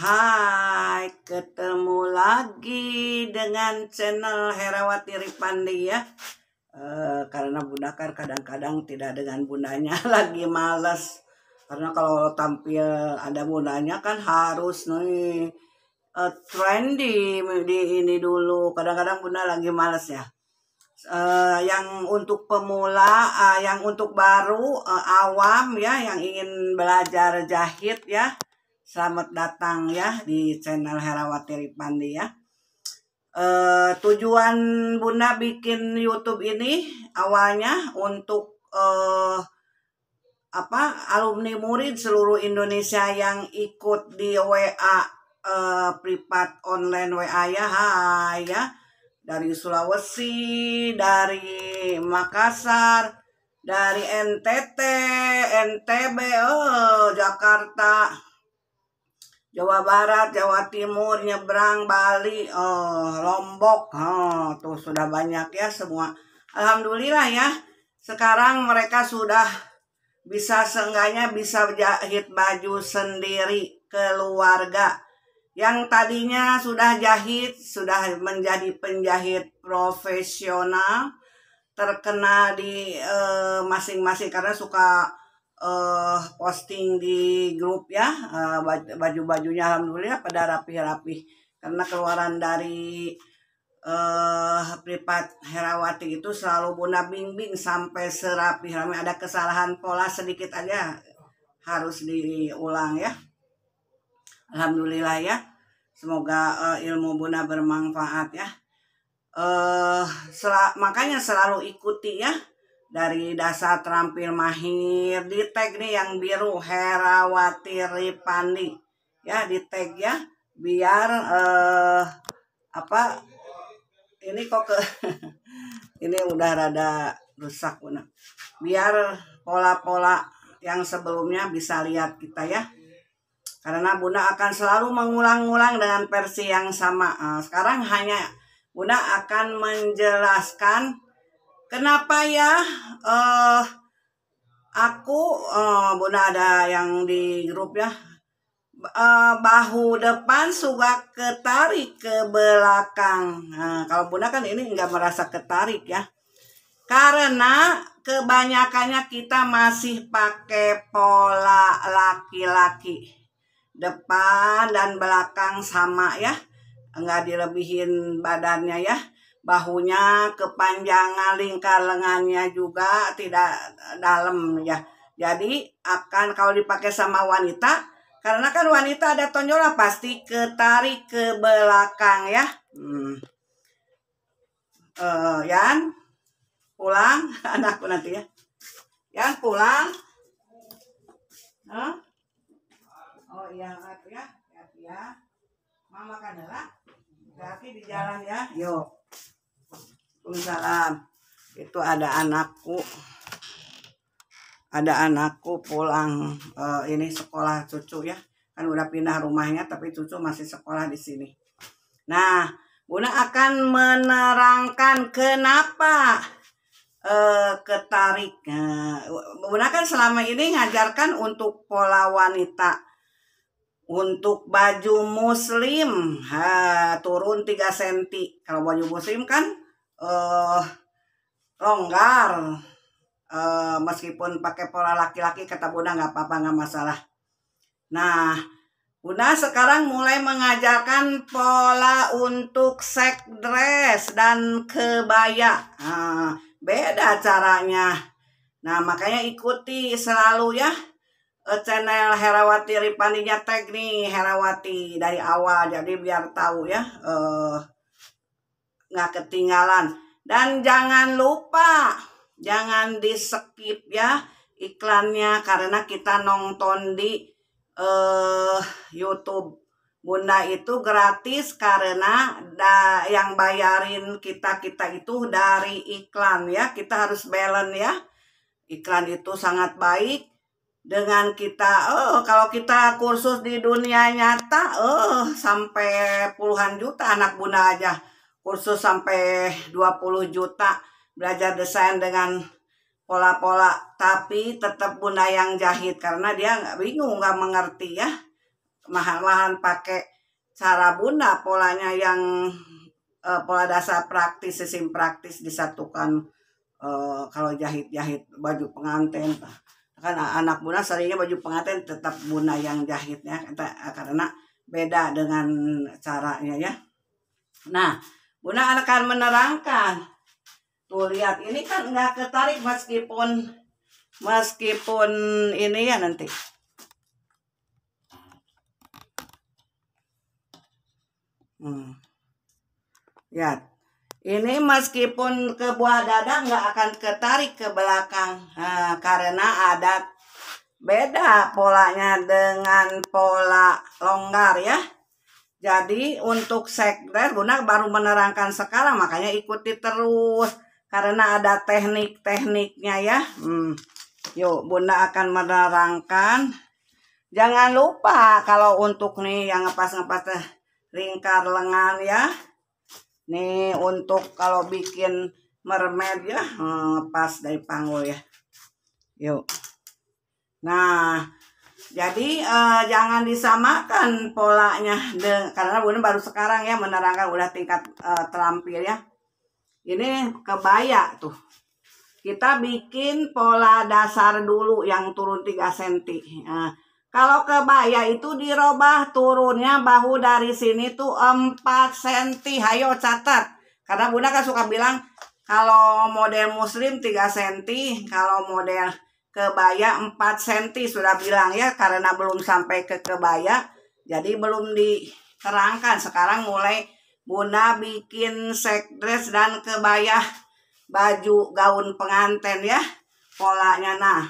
Hai, ketemu lagi dengan channel Herawati Ripandi ya. Uh, karena kan kadang-kadang tidak dengan bundanya lagi males. Karena kalau tampil ada bundanya kan harus nih uh, trendy di ini dulu. Kadang-kadang bunda lagi males ya. Uh, yang untuk pemula, uh, yang untuk baru, uh, awam ya, yang ingin belajar jahit ya Selamat datang ya di channel Herawati Ripandi ya. E, tujuan Bunda bikin YouTube ini awalnya untuk e, apa alumni murid seluruh Indonesia yang ikut di WA e, eh, privat online WA ya, hai ya dari Sulawesi, dari Makassar, dari NTT, NTB, oh, Jakarta, Jawa Barat, Jawa Timur, nyebrang Bali, oh, Lombok, oh, tuh sudah banyak ya semua. Alhamdulillah ya, sekarang mereka sudah bisa seenggaknya bisa jahit baju sendiri keluarga. Yang tadinya sudah jahit, sudah menjadi penjahit profesional, terkena di eh, masing-masing eh, masing -masing, karena suka uh, posting di grup ya uh, baju-bajunya alhamdulillah pada rapi-rapi karena keluaran dari eh uh, privat Herawati itu selalu bunda bimbing sampai serapi rame ada kesalahan pola sedikit aja harus diulang ya Alhamdulillah ya semoga uh, ilmu bunda bermanfaat ya uh, sel makanya selalu ikuti ya dari dasar terampil mahir di tag nih yang biru Herawati Ripani ya di tag ya biar eh, apa ini kok ke ini udah rada rusak benar biar pola-pola yang sebelumnya bisa lihat kita ya karena Bunda akan selalu mengulang-ulang dengan versi yang sama eh, sekarang hanya Bunda akan menjelaskan kenapa ya uh, aku uh, bunda ada yang di grup ya uh, bahu depan suka ketarik ke belakang nah, kalau bunda kan ini nggak merasa ketarik ya karena kebanyakannya kita masih pakai pola laki-laki depan dan belakang sama ya nggak dilebihin badannya ya bahunya kepanjangan lingkar lengannya juga tidak dalam ya jadi akan kalau dipakai sama wanita karena kan wanita ada tonjolan pasti ketarik ke belakang ya hmm. uh, Yan pulang anakku nanti ya Yang pulang huh? oh iya ya ya ya mama kan adalah berarti di jalan ya yuk Waalaikumsalam. Itu ada anakku. Ada anakku pulang uh, ini sekolah cucu ya. Kan udah pindah rumahnya tapi cucu masih sekolah di sini. Nah, Bunda akan menerangkan kenapa eh, ketarik. Nah, Bunda kan selama ini ngajarkan untuk pola wanita, untuk baju muslim ha, turun 3 cm. Kalau baju muslim kan uh, longgar uh, meskipun pakai pola laki-laki kata Bunda nggak apa-apa nggak masalah nah Bunda sekarang mulai mengajarkan pola untuk sek dress dan kebaya nah, beda caranya nah makanya ikuti selalu ya eh, channel Herawati Ripaninya Teknik Herawati dari awal jadi biar tahu ya uh, nggak ketinggalan. Dan jangan lupa, jangan di skip ya iklannya karena kita nonton di uh, YouTube. Bunda itu gratis karena da yang bayarin kita-kita itu dari iklan ya. Kita harus balance ya. Iklan itu sangat baik dengan kita oh kalau kita kursus di dunia nyata oh sampai puluhan juta anak bunda aja kursus sampai 20 juta belajar desain dengan pola-pola tapi tetap bunda yang jahit karena dia nggak bingung nggak mengerti ya mahal-mahal pakai cara bunda polanya yang uh, pola dasar praktis sistem praktis disatukan uh, kalau jahit-jahit baju pengantin kan anak bunda seringnya baju pengantin tetap bunda yang jahitnya karena beda dengan caranya ya nah Bunda akan menerangkan. Tuh lihat, ini kan nggak ketarik meskipun meskipun ini ya nanti. Hmm. Lihat. Ini meskipun ke buah dada nggak akan ketarik ke belakang. Nah, karena ada beda polanya dengan pola longgar ya. Jadi untuk sekret Bunda baru menerangkan sekarang makanya ikuti terus karena ada teknik-tekniknya ya. Hmm. Yuk Bunda akan menerangkan. Jangan lupa kalau untuk nih yang ngepas-ngepas lingkar lengan ya. Nih untuk kalau bikin mermaid ya eh, ngepas dari panggul ya. Yuk. Nah, jadi eh, jangan disamakan polanya de, karena Bunda baru sekarang ya menerangkan udah tingkat eh, terampil ya. Ini kebaya tuh. Kita bikin pola dasar dulu yang turun 3 cm. Nah, kalau kebaya itu dirobah turunnya bahu dari sini tuh 4 cm. Hayo catat. Karena Bunda kan suka bilang kalau model muslim 3 cm, kalau model kebaya 4 cm sudah bilang ya karena belum sampai ke kebaya jadi belum diterangkan sekarang mulai Bunda bikin set dress dan kebaya baju gaun pengantin ya polanya nah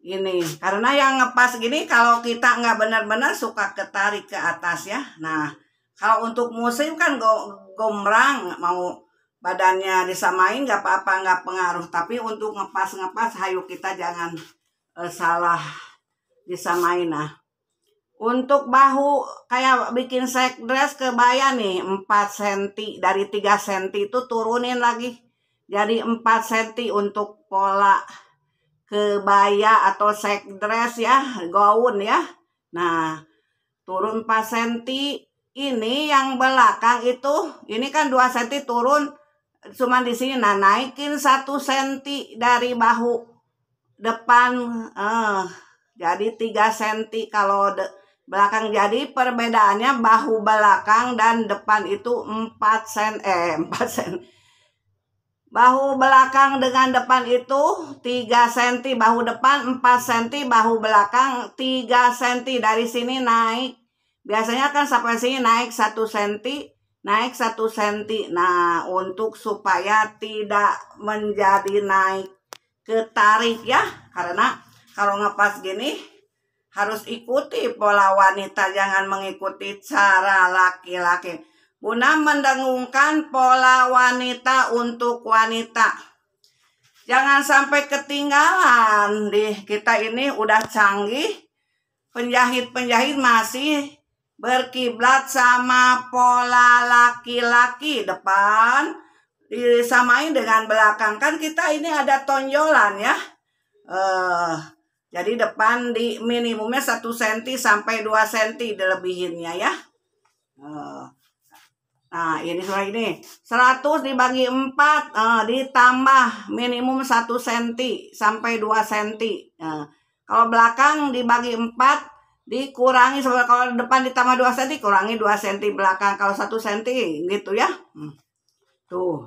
ini karena yang ngepas gini kalau kita nggak benar-benar suka ketarik ke atas ya nah kalau untuk musim kan gomrang gombrang mau badannya disamain nggak apa-apa nggak pengaruh tapi untuk ngepas ngepas hayu kita jangan uh, salah disamain nah untuk bahu kayak bikin sek dress kebaya nih 4 cm dari 3 cm itu turunin lagi jadi 4 cm untuk pola kebaya atau sek dress ya gaun ya nah turun 4 cm ini yang belakang itu ini kan 2 cm turun cuman di sini nah naikin satu senti dari bahu depan eh, jadi tiga senti kalau de, belakang jadi perbedaannya bahu belakang dan depan itu empat sen eh empat sen bahu belakang dengan depan itu tiga senti bahu depan empat senti bahu belakang tiga senti dari sini naik biasanya kan sampai sini naik satu senti naik satu senti. Nah, untuk supaya tidak menjadi naik ketarik ya, karena kalau ngepas gini harus ikuti pola wanita, jangan mengikuti cara laki-laki. Bunda mendengungkan pola wanita untuk wanita. Jangan sampai ketinggalan deh, kita ini udah canggih, penjahit-penjahit masih berkiblat sama pola laki-laki depan disamain dengan belakang kan kita ini ada tonjolan ya uh, jadi depan di minimumnya 1 cm sampai 2 cm dilebihinnya ya uh, nah ini sudah ini 100 dibagi 4 uh, eh, ditambah minimum 1 cm sampai 2 cm uh, kalau belakang dibagi 4 dikurangi saudara kalau depan ditambah 2 cm kurangi 2 cm belakang kalau 1 cm gitu ya hmm. tuh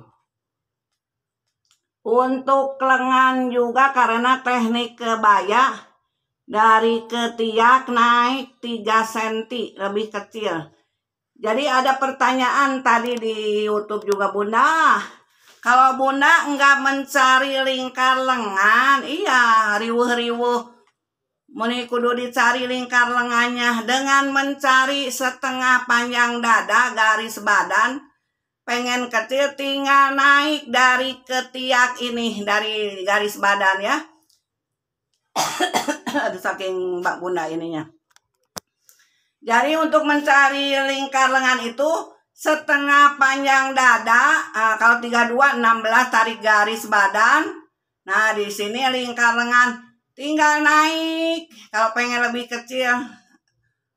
untuk lengan juga karena teknik kebaya dari ketiak naik 3 cm lebih kecil jadi ada pertanyaan tadi di YouTube juga Bunda. Kalau Bunda nggak mencari lingkar lengan, iya riuh-riuh Meni kudu dicari lingkar lengannya dengan mencari setengah panjang dada garis badan pengen kecil tinggal naik dari ketiak ini dari garis badan ya aduh saking mbak bunda ininya jadi untuk mencari lingkar lengan itu setengah panjang dada nah, kalau 32 16 tarik garis badan nah di sini lingkar lengan tinggal naik kalau pengen lebih kecil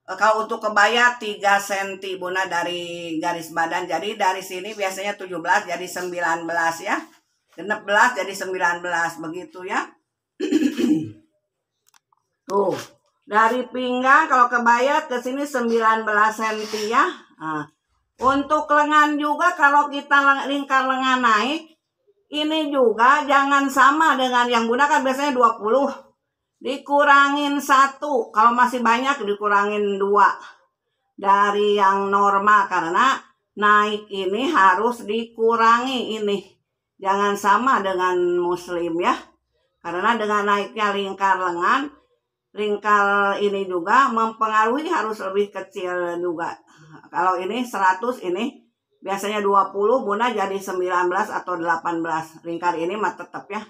eh, kalau untuk kebaya 3 cm Bunda dari garis badan jadi dari sini biasanya 17 jadi 19 ya 16 jadi 19 begitu ya tuh dari pinggang kalau kebaya ke sini 19 cm ya nah, untuk lengan juga kalau kita lingkar lengan naik ini juga jangan sama dengan yang bunda kan biasanya 20 dikurangin satu kalau masih banyak dikurangin dua dari yang normal karena naik ini harus dikurangi ini jangan sama dengan muslim ya karena dengan naiknya lingkar lengan lingkar ini juga mempengaruhi harus lebih kecil juga kalau ini 100 ini biasanya 20 Bunda jadi 19 atau 18 lingkar ini mah tetap ya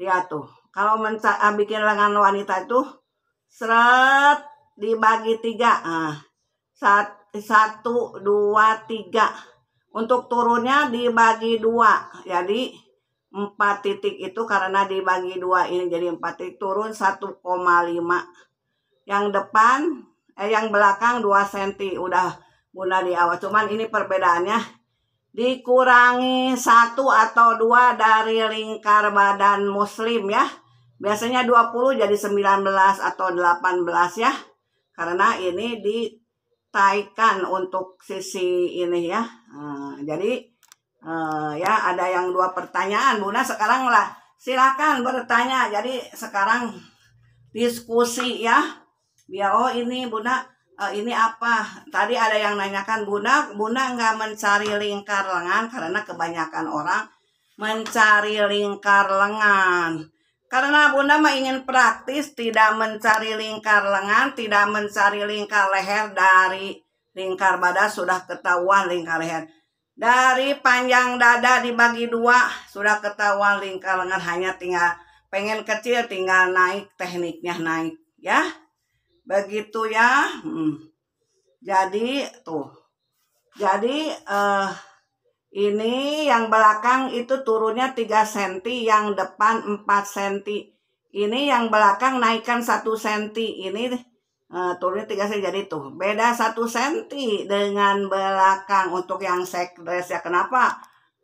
lihat tuh kalau eh, bikin lengan wanita itu seret dibagi tiga nah, sat, satu dua tiga untuk turunnya dibagi dua jadi empat titik itu karena dibagi dua ini jadi empat titik turun 1,5 yang depan eh yang belakang 2 cm udah guna di awal cuman ini perbedaannya dikurangi satu atau dua dari lingkar badan muslim ya Biasanya 20 jadi 19 atau 18 ya. Karena ini ditaikan untuk sisi ini ya. Nah, jadi eh, ya ada yang dua pertanyaan. Bunda sekarang lah silakan bertanya. Jadi sekarang diskusi ya. Biar oh ini Bunda eh, ini apa? Tadi ada yang nanyakan Bunda, Bunda nggak mencari lingkar lengan karena kebanyakan orang mencari lingkar lengan karena Bunda mah ingin praktis, tidak mencari lingkar lengan, tidak mencari lingkar leher dari lingkar badan sudah ketahuan lingkar leher. Dari panjang dada dibagi dua sudah ketahuan lingkar lengan hanya tinggal pengen kecil tinggal naik tekniknya naik ya. Begitu ya. Hmm. Jadi tuh. Jadi eh uh, ini yang belakang itu turunnya 3 cm, yang depan 4 cm. Ini yang belakang naikkan 1 cm, ini uh, turunnya 3 cm. Jadi tuh, beda 1 cm dengan belakang untuk yang sekdes ya. Kenapa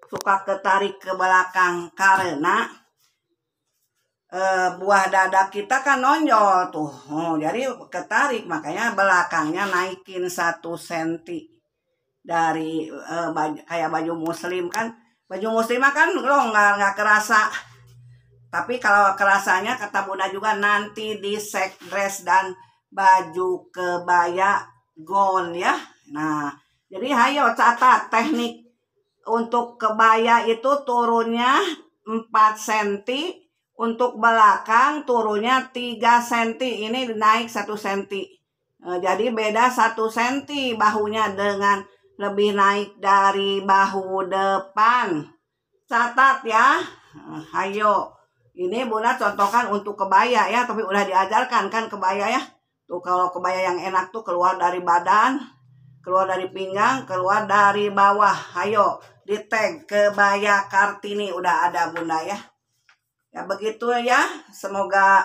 suka ketarik ke belakang? Karena Uh, buah dada kita kan nonjol tuh. Oh, jadi ketarik makanya belakangnya naikin 1 cm dari uh, eh, baju, kayak baju muslim kan baju muslim kan lo nggak nggak kerasa tapi kalau kerasanya kata bunda juga nanti di sek dress dan baju kebaya gown ya nah jadi hayo catat teknik untuk kebaya itu turunnya 4 cm untuk belakang turunnya 3 cm ini naik 1 cm eh, jadi beda 1 cm bahunya dengan lebih naik dari bahu depan. Catat ya. Ayo. Ini Bunda contohkan untuk kebaya ya, tapi udah diajarkan kan kebaya ya. Tuh kalau kebaya yang enak tuh keluar dari badan, keluar dari pinggang, keluar dari bawah. Ayo, di tag kebaya Kartini udah ada Bunda ya. Ya begitu ya. Semoga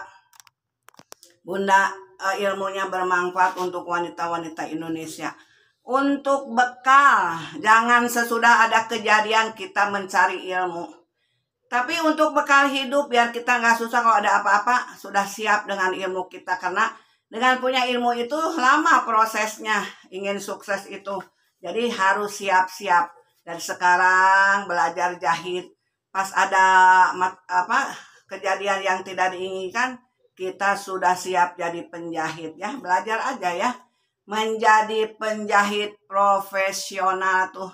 Bunda eh, ilmunya bermanfaat untuk wanita-wanita Indonesia untuk bekal. Jangan sesudah ada kejadian kita mencari ilmu. Tapi untuk bekal hidup biar kita nggak susah kalau ada apa-apa sudah siap dengan ilmu kita karena dengan punya ilmu itu lama prosesnya ingin sukses itu. Jadi harus siap-siap dan sekarang belajar jahit pas ada apa kejadian yang tidak diinginkan kita sudah siap jadi penjahit ya belajar aja ya menjadi penjahit profesional tuh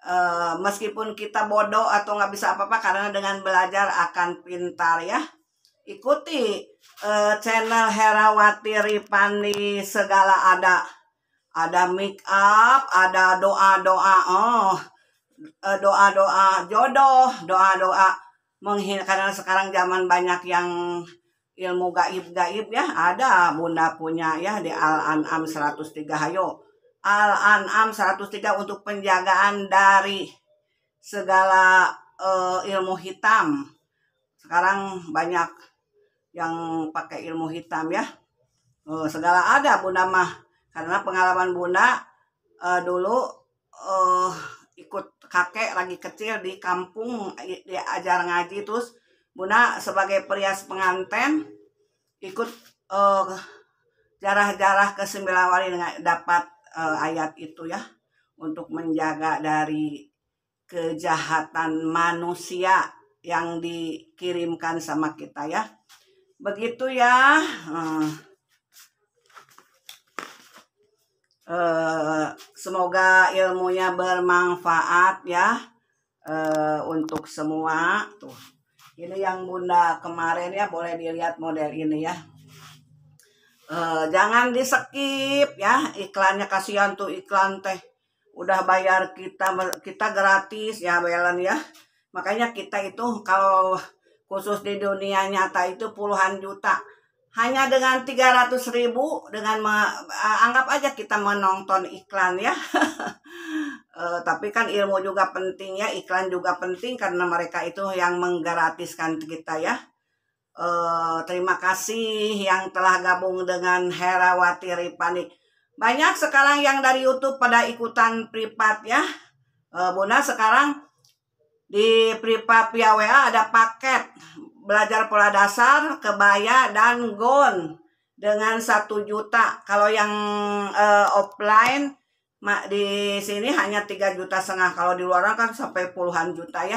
e, meskipun kita bodoh atau nggak bisa apa-apa karena dengan belajar akan pintar ya ikuti e, channel Herawati Ripani segala ada ada make up ada doa doa oh eh, doa doa jodoh doa doa menghina karena sekarang zaman banyak yang ilmu gaib-gaib ya ada bunda punya ya di Al-An'am 103 hayo Al-An'am 103 untuk penjagaan dari segala uh, ilmu hitam sekarang banyak yang pakai ilmu hitam ya uh, segala ada bunda mah karena pengalaman bunda uh, dulu uh, ikut kakek lagi kecil di kampung diajar ngaji terus Bunda sebagai perias penganten ikut eh, jarah-jarah ke sembilan wali dengan dapat uh, ayat itu ya untuk menjaga dari kejahatan manusia yang dikirimkan sama kita ya. Begitu ya. Uh, uh, semoga ilmunya bermanfaat ya uh, untuk semua tuh ini yang bunda kemarin ya boleh dilihat model ini ya e, jangan di skip ya iklannya kasihan tuh iklan teh udah bayar kita kita gratis ya Belen ya makanya kita itu kalau khusus di dunia nyata itu puluhan juta hanya dengan 300 ribu dengan me, eh, anggap aja kita menonton iklan ya e, tapi kan ilmu juga penting ya iklan juga penting karena mereka itu yang menggratiskan kita ya e, terima kasih yang telah gabung dengan Herawati Ripani banyak sekarang yang dari YouTube pada ikutan privat ya e, Bunda sekarang di privat via WA ada paket belajar pola dasar, kebaya, dan gon dengan satu juta. Kalau yang uh, offline di sini hanya tiga juta setengah. Kalau di luar kan sampai puluhan juta ya.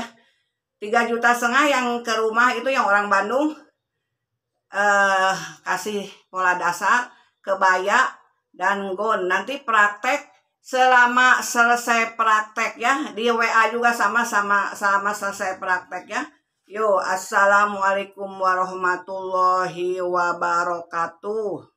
Tiga juta setengah yang ke rumah itu yang orang Bandung uh, kasih pola dasar, kebaya, dan gon. Nanti praktek selama selesai praktek ya di WA juga sama sama sama selesai praktek ya. Yo, assalamualaikum warahmatullahi wabarakatuh.